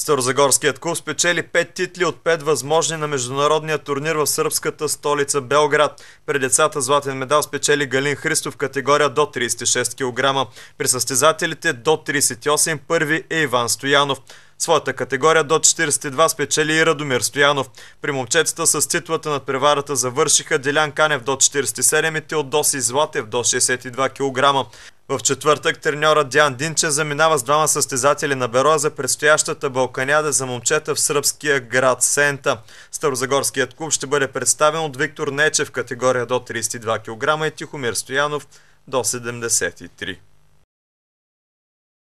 Старозагорският клуб спечели 5 титли от 5 възможни на международния турнир в сръбската столица Белград. При децата златен медал спечели Галин Христов категория до 36 кг. При състезателите до 38 първи е Иван Стоянов. Своята категория до 42 спечели и Радомир Стоянов. При момчетата с титлата над преварата завършиха Делян Канев до 47 и Теодоси Златев до 62 кг. В четвъртък треньора Диан Динче заминава с двама състезатели на Беро за предстоящата Балканяда за момчета в сръбския град Сента. Старозагорският клуб ще бъде представен от Виктор Нечев категория до 32 кг и Тихомир Стоянов до 73 кг.